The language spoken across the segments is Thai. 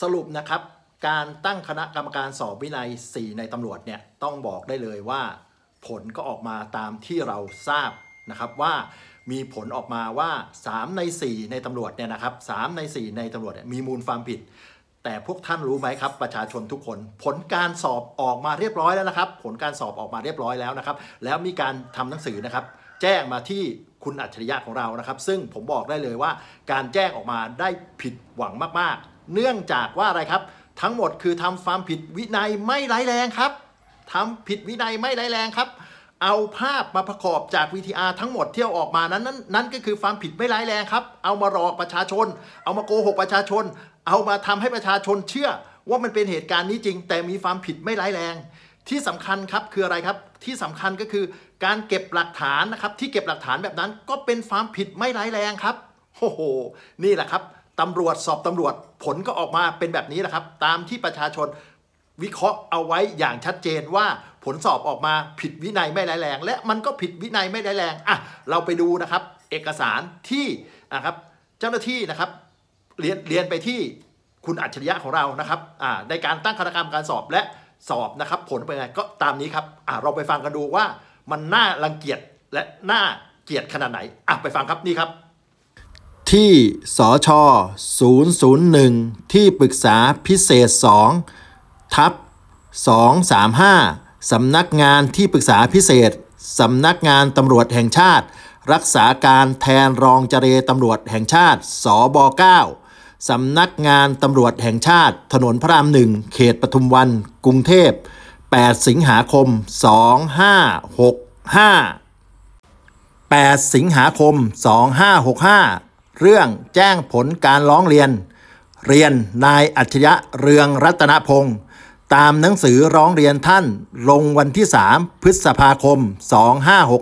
สรุปนะครับการตั้งคณะกรรมการสอบวินัย 4 ในตำรวจเนี่ยต้องบอกได้เลยว่าผลก็ออกมาตามที่เราทราบนะครับว่ามีผลออกมาว่า 3 ใน 4 ในตำรวจเนี่ยนะครับสใน 4 ในตำรวจมีมูลความผิด แต่พวกท่านรู้ไหมครับ ประชาชนทุกคนผลการสอบออกมาเรียบร้อยแล้วนะครับผลการสอบออกมาเรียบร้อยแล้วนะครับแล้วมีการทำหนังสือนะครับแจ้งมาที่คุณอัจฉริยะของเรานะครับ ซึ่งผมบอกได้เลยว่า การแจ้งออกมาได้ผิดหวังมากเนื่องจากว่าอะไรครับ ทั้งหมดคือทำความผิด วินัยไม่ร้ายแรงครับทำผิด วินัยไม่ร้ายแรงครับ เอาภาพมาประกอบจาก VTR ทั้งหมดเที่ยวออกมานั้นนั้นนั้นก็คือความผิดไม่ร้ายแรงครับ เอามาหลอกประชาชน เอามาโกหกประชาชน เอามาทำให้ประชาชนเชื่อ ว่ามันเป็นเหตุการณ์นี้จริง แต่มีความผิดไม่ร้ายแรง ที่สำคัญครับคืออะไรครับ ที่สำคัญก็คือ การเก็บหลักฐานนะครับ ที่เก็บหลักฐานแบบนั้น ก็เป็นความผิดไม่ร้ายแรงครับโอ้โห นี่แหละครับตำรวจสอบตำรวจผลก็ออกมาเป็นแบบนี้นะครับ ตามที่ประชาชนวิเคราะห์เอาไว้อย่างชัดเจนว่าผลสอบออกมาผิดวินัยไม่ร้แรงและมันก็ผิดวินัยไม่ร้แรงอ่ะเราไปดูนะครับ เอกสารที่นะครับ เจ้าหน้าที่นะครับ เรียนเรียนไปที่คุณอัจฉริยะของเรานะครับอ่าในการตั้งคณะกรรมการสอบและสอบนะครับ ผลเป็นไงก็ตามนี้ครับอ่าเราไปฟังกันดูว่า มันน่ารังเกียจและน่าเกียจขนาดไหนอ่ะไปฟังครับนี่ครับที่ สช001ที่ปรึกษาพิเศษ 2 ทับ235สำนักงานที่ปรึกษาพิเศษสำนักงานตำรวจแห่งชาติ รักษาการแทนรองเจรตำรวจแห่งชาติสบ9สำนักงานตำรวจแห่งชาติถนนพระรามหนึ่งเขตปทุมวันกรุงเทพ8สิงหาคม 2565 8 สิงหาคม 2565เรื่องแจ้งผลการร้องเรียน เรียนนายอัจฉริยะเรืองรัตนพงศ์ตามหนังสือร้องเรียนท่านลงวันที่ 3 พฤษภาคม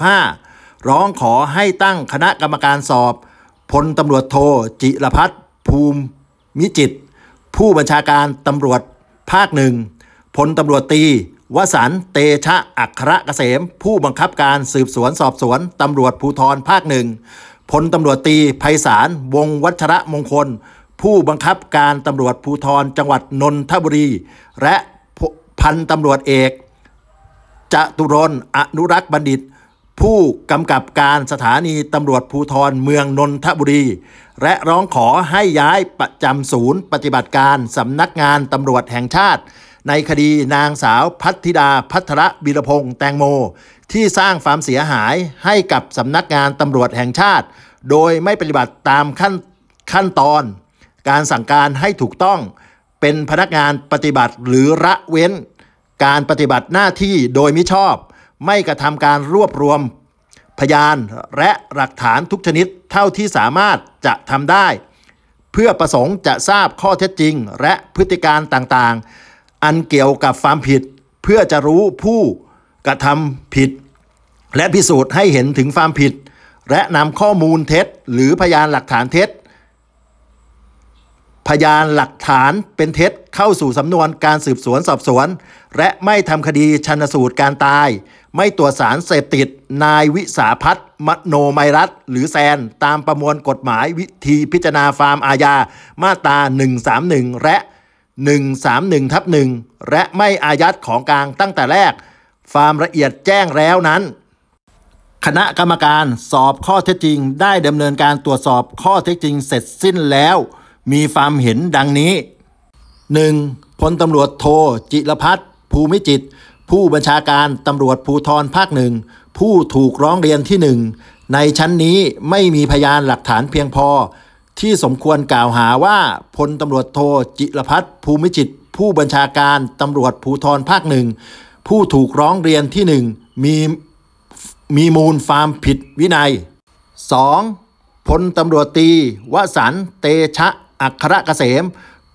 2565 ร้องขอให้ตั้งคณะกรรมการสอบพลตำรวจโท จิรพัฒน์ภูมิมิจิต ผู้บัญชาการตำรวจภาคหนึ่งพลตำรวจตี วสันเตชะอัครเกษม ผู้บังคับการสืบสวนสอบสวนตำรวจภูธรภาคหนึ่งพลตำรวจตีไพศาลวงวัชระมงคล ผู้บังคับการตำรวจภูธรจังหวัดนนทบุรี และพันตำรวจเอกจตุรนอนุรักษ์บัณฑิต ผู้กำกับการสถานีตำรวจภูธรเมืองนนทบุรี และร้องขอให้ย้ายประจำศูนย์ปฏิบัติการสำนักงานตำรวจแห่งชาติ ในคดีนางสาวพัทธิดาพัทระบิรพงษ์แตงโมที่สร้างความเสียหายให้กับสำนักงานตำรวจแห่งชาติ โดยไม่ปฏิบัติตามขั้นขั้นตอน การสั่งการให้ถูกต้อง เป็นพนักงานปฏิบัติหรือระเว้น การปฏิบัติหน้าที่โดยมิชอบ ไม่กระทำการรวบรวม พยานและหลักฐานทุกชนิดเท่าที่สามารถจะทำได้ เพื่อประสงค์จะทราบข้อเท็จจริงและพฤติการต่างๆ อันเกี่ยวกับความผิดเพื่อจะรู้ผู้กระทำผิด และพิสูจน์ให้เห็นถึงความผิด และนำข้อมูลเท็จ หรือพยานหลักฐานเท็จพยานหลักฐานเป็นเท็จเข้าสู่สำนวนการสืบสวนสอบสวน และไม่ทำคดีชันสูตรการตาย ไม่ตรวจสารเสพติด นายวิสาพัฒมโนัยรัตหรือแซน ตามประมวลกฎหมายวิธีพิจารณาฟาร์มอาญามาตรา131 และ 131ทับ1และไม่อายัดของกลางตั้งแต่แรกความละเอียดแจ้งแล้วนั้น คณะกรรมการสอบข้อเท็จจริงได้ดำเนินการตรวจสอบข้อเท็จจริงเสร็จสิ้นแล้ว มีความเห็นดังนี้ 1. พลตำรวจโทจิรพัฒน์ภูมิจิต ผู้บัญชาการตำรวจภูธรภาคหนึ่งผู้ถูกร้องเรียนที่หนึ่งในชั้นนี้ไม่มีพยานหลักฐานเพียงพอ ที่สมควรกล่าวหาว่าพลตำรวจโทจิรพัฒน์ภูมิจิตผู้บัญชาการตำรวจภูธรภาคหนึ่งผู้ถูกร้องเรียนที่ 1 มีมีมูลฟาร์มผิดวินัย 2. พลตำรวจตี วสัน เตชะอัครเกษม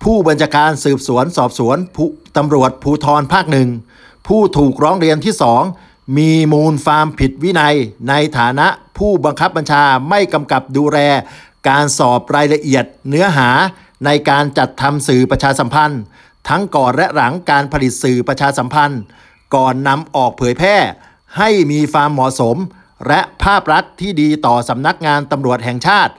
ผู้บัญชาการสืบสวนสอบสวนผู้ตำรวจภูธรภาคหนึ่งผู้ถูกร้องเรียนที่ 2 มีมูลฟาร์มผิดวินัย ในฐานะผู้บังคับบัญชาไม่กำกับดูแลการสอบรายละเอียดเนื้อหาในการจัดทำสื่อประชาสัมพันธ์ ทั้งก่อนและหลังการผลิตสื่อประชาสัมพันธ์ก่อนนำออกเผยแพร่ให้มีความเหมาะสม และภาพลักษณ์ที่ดีต่อสำนักงานตำรวจแห่งชาติ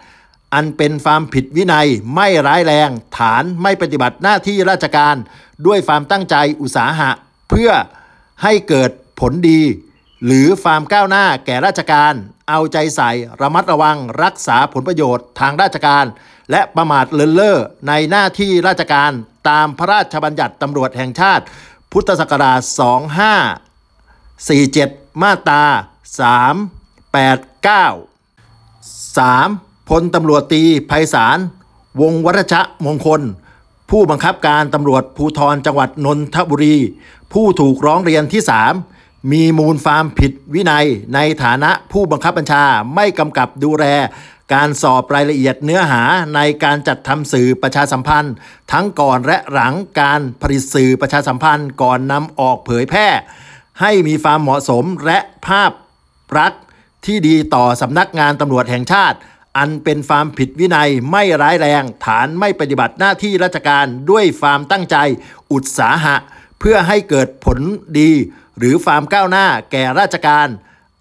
อันเป็นความผิดวินัยไม่ร้ายแรง ฐานไม่ปฏิบัติหน้าที่ราชการ ด้วยความตั้งใจอุตสาหะ เพื่อให้เกิดผลดี หรือความก้าวหน้าแก่ราชการ เอาใจใส่ระมัดระวัง รักษาผลประโยชน์ทางราชการ และประมาทเลินเล่อในหน้าที่ราชการตามพระราชบัญญัติตำรวจแห่งชาติพุทธศักราช2547มาตรา389 3. พลตำรวจตีภัยสาร วงวัชชะมงคล ผู้บังคับการตำรวจภูธรจังหวัดนนทบุรี ผู้ถูกร้องเรียนที่3มีมูลความผิดวินัยในฐานะผู้บังคับบัญชาไม่กำกับดูแลการสอบรายละเอียดเนื้อหาในการจัดทำสื่อประชาสัมพันธ์ ทั้งก่อนและหลังการผลิตสื่อประชาสัมพันธ์ก่อนนำออกเผยแพร่ ให้มีความเหมาะสมและภาพรัก ที่ดีต่อสำนักงานตำรวจแห่งชาติ อันเป็นความผิดวินัยไม่ร้ายแรง ฐานไม่ปฏิบัติหน้าที่ราชการด้วยความตั้งใจอุตสาหะ เพื่อให้เกิดผลดี หรือความก้าวหน้าแก่ราชการ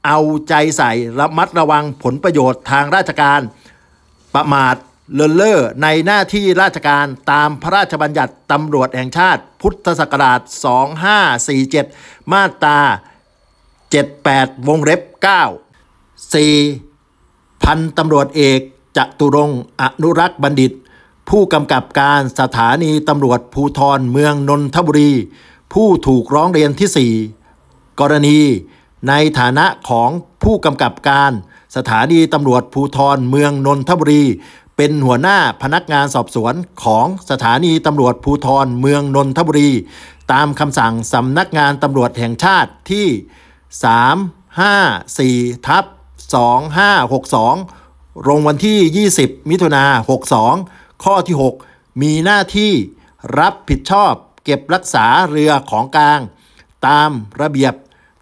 เอาใจใส่ระมัดระวังผลประโยชน์ทางราชการประมาทเลอเล่อในหน้าที่ราชการตามพระราชบัญญัติตำรวจแห่งชาติพุทธศักราช 2547 มาตรา78 วงเล็บ 9 4 พันตำรวจเอกจตุรงอนุรักษ์บัณฑิต ผู้กำกับการสถานีตำรวจภูทรเมืองนนทบุรี ผู้ถูกร้องเรียนที่ 4 กรณีในฐานะของผู้กำกับการสถานีตำรวจภูธรเมืองนนทบุรี เป็นหัวหน้าพนักงานสอบสวนของสถานีตำรวจภูธรเมืองนนทบุรี ตามคำสั่งสำนักงานตำรวจแห่งชาติที่ 354 ทับ2562ลงวันที่ 20 มิถุนา62 ข้อที่ 6 มีหน้าที่รับผิดชอบเก็บรักษาเรือของกลาง ตามระเบียบ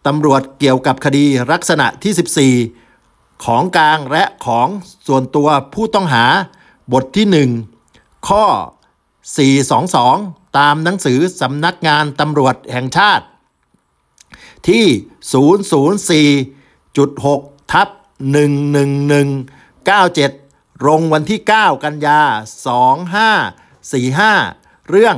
ตำรวจเกี่ยวกับคดีลักษณะที่ 14 ของกลางและของส่วนตัวผู้ต้องหาบทที่ 1 ข้อ 422 ตามหนังสือสำนักงานตำรวจแห่งชาติ ที่ 004.6ทับ11197ลงวันที่ 9 กันยา 2545 เรื่อง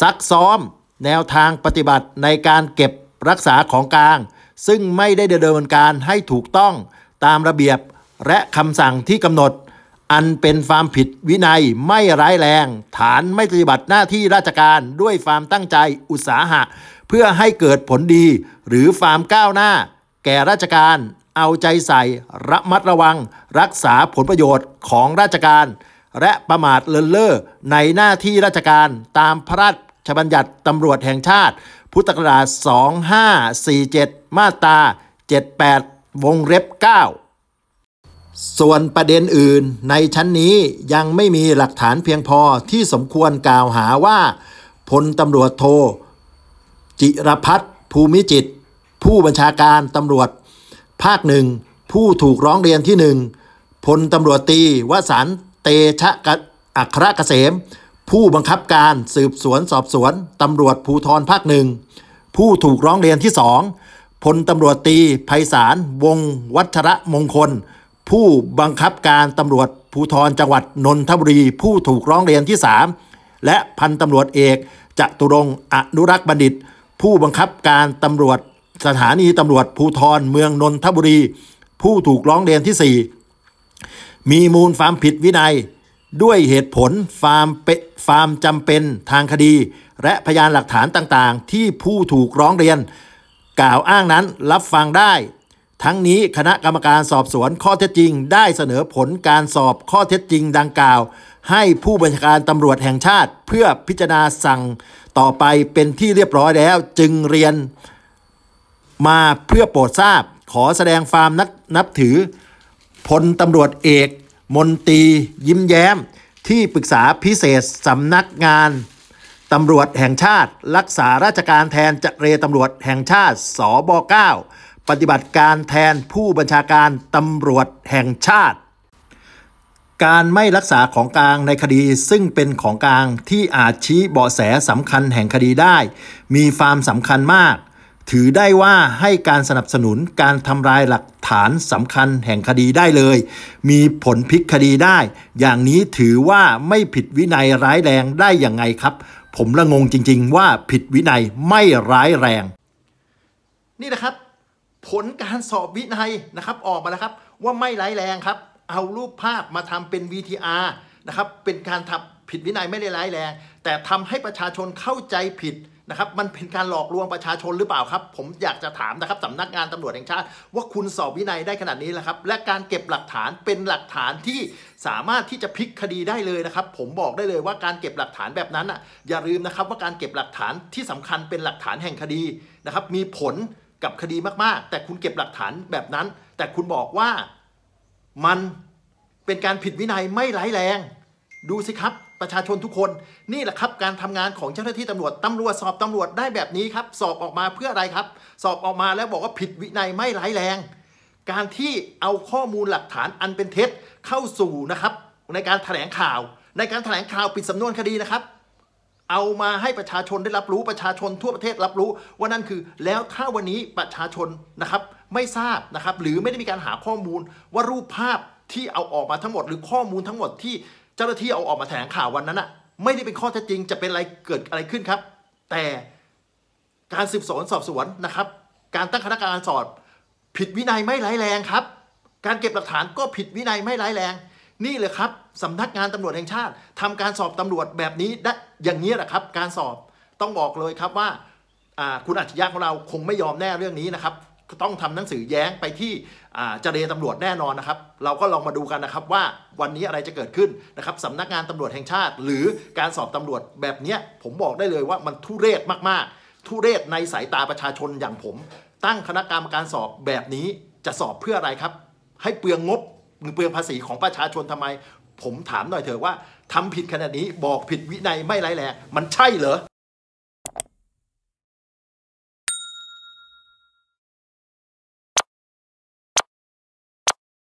ซักซ้อมแนวทางปฏิบัติในการเก็บรักษาของกลาง ซึ่งไม่ได้ดำเนินการให้ถูกต้อง ตามระเบียบและคำสั่งที่กำหนด อันเป็นความผิดวินัยไม่ร้ายแรง ฐานไม่ปฏิบัติหน้าที่ราชการ ด้วยความตั้งใจอุตสาหะ เพื่อให้เกิดผลดี หรือความก้าวหน้า แก่ราชการ เอาใจใส่ ระมัดระวัง รักษาผลประโยชน์ของราชการ และประมาทเลินเล่อในหน้าที่ราชการ ตามพระราชบัญญัติตำรวจแห่งชาติพุทธกราช2547 มาตรา78 วงเล็บ 9 ส่วนประเด็นอื่นในชั้นนี้ยังไม่มีหลักฐานเพียงพอที่สมควรกล่าวหาว่าพลตำรวจโทจิรพัฒน์ภูมิจิต ผู้บัญชาการตำรวจ ภาคหนึ่งผู้ถูกร้องเรียนที่หนึ่งพลตำรวจตีวสันเตชะอัครเกษมผู้บังคับการสืบสวนสอบสวนตำรวจภูธรภาคหนึ่งผู้ถูกร้องเรียนที่สองพลตำรวจตีไพศาลวงวัชระมงคล ผู้บังคับการตำรวจภูธรจังหวัดนนทบุรี ผู้ถูกร้องเรียนที่สามและพันตำรวจเอกจตุรงอนุรักษ์บัณฑิต ผู้บังคับการตำรวจสถานีตำรวจภูธรเมืองนนทบุรี ผู้ถูกร้องเรียนที่ 4 มีมูลความผิดวินัย ด้วยเหตุผลความเป็นความจำเป็นทางคดี และพยานหลักฐานต่างๆ ที่ผู้ถูกร้องเรียน กล่าวอ้างนั้นรับฟังได้ ทั้งนี้คณะกรรมการสอบสวนข้อเท็จจริง ได้เสนอผลการสอบข้อเท็จจริงดังกล่าว ให้ผู้บัญชาการตำรวจแห่งชาติเพื่อพิจารณาสั่งต่อไปเป็นที่เรียบร้อยแล้วจึงเรียนมาเพื่อโปรดทราบขอแสดงความนับนับถือพลตำรวจเอก มนตรี ยิ้มแย้มที่ปรึกษาพิเศษสำนักงาน ตำรวจแห่งชาติ รักษาราชการแทนจเรตำรวจแห่งชาติสบ9ปฏิบัติการแทนผู้บัญชาการตำรวจแห่งชาติ การไม่รักษาของกลางในคดีซึ่งเป็นของกลางที่อาจชี้เบาะแสสำคัญแห่งคดีได้ มีความสำคัญมาก ถือได้ว่าให้การสนับสนุนการทำลายหลักฐานสำคัญแห่งคดีได้เลย มีผลพิกคดีได้ อย่างนี้ถือว่าไม่ผิดวินัยร้ายแรงได้อย่างไงครับ ผมละงงจริง ๆ ว่าผิดวินัยไม่ร้ายแรง นี่นะครับ ผลการสอบวินัยนะครับออกมาแล้วครับว่าไม่ร้ายแรงครับ เอารูปภาพมาทำเป็น VTR นะครับเป็นการทำผิดวินัยไม่ได้ร้ายแรง แต่ทำให้ประชาชนเข้าใจผิดนะครับมันเป็นการหลอกลวงประชาชนหรือเปล่าครับ ผมอยากจะถามนะครับสำนักงานตำรวจแห่งชาติ ว่าคุณสอบวินัยได้ขนาดนี้แล้วครับ และการเก็บหลักฐานเป็นหลักฐานที่สามารถที่จะพลิกคดีได้เลยนะครับ ผมบอกได้เลยว่าการเก็บหลักฐานแบบนั้นอ่ะอย่าลืมนะครับว่าการเก็บหลักฐานที่สำคัญเป็นหลักฐานแห่งคดีนะครับมีผลกับคดีมากๆ แต่คุณเก็บหลักฐานแบบนั้น แต่คุณบอกว่ามันเป็นการผิดวินัยไม่ร้ายแรง ดูสิครับประชาชนทุกคนนี่แหละครับ การทำงานของเจ้าหน้าที่ตำรวจ ตำรวจสอบตำรวจ ได้แบบนี้ครับ สอบออกมาเพื่ออะไรครับ สอบออกมาแล้วบอกว่าผิดวินัยไม่ร้ายแรง การที่เอาข้อมูลหลักฐานอันเป็นเท็จเข้าสู่นะครับ ในการแถลงข่าว ในการแถลงข่าวปิดสำนวนคดีนะครับ เอามาให้ประชาชนได้รับรู้ ประชาชนทั่วประเทศรับรู้ว่านั่นคือ แล้วถ้าวันนี้ประชาชนนะครับไม่ทราบนะครับหรือไม่ได้มีการหาข้อมูลว่ารูปภาพที่เอาออกมาทั้งหมดหรือข้อมูลทั้งหมดที่เจ้าหน้าที่เอาออกมาแถลงข่าววันนั้นอะไม่ได้เป็นข้อเท็จจริง จะเป็นอะไรเกิดอะไรขึ้นครับ แต่การสืบสวนสอบสวนนะครับ การตั้งคณะกรรมการสอบ ผิดวินัยไม่ร้ายแรงครับ การเก็บหลักฐานก็ผิดวินัยไม่ร้ายแรง นี่เลยครับสำนักงานตำรวจแห่งชาติ ทำการสอบตำรวจแบบนี้ได้อย่างนี้แหละครับการสอบต้องบอกเลยครับว่าคุณอัจฉริยะของเราคงไม่ยอมแน่เรื่องนี้นะครับต้องทำหนังสือแย้งไปที่จะเรตำรวจแน่นอนนะครับ เราก็ลองมาดูกันนะครับว่าวันนี้อะไรจะเกิดขึ้นนะครับสำนักงานตำรวจแห่งชาติ หรือการสอบตำรวจแบบเนี้ยผมบอกได้เลยว่ามันทุเรศมากๆ ทุเรศในสายตาประชาชนอย่างผม ตั้งคณะกรรมการสอบแบบนี้จะสอบเพื่ออะไรครับ ให้เปลืองงบหรือเปลืองภาษีของประชาชนทำไม ผมถามหน่อยเถอะว่า ทำผิดขนาดนี้บอกผิดวินัยไม่ไร้แรงมันใช่เหรอ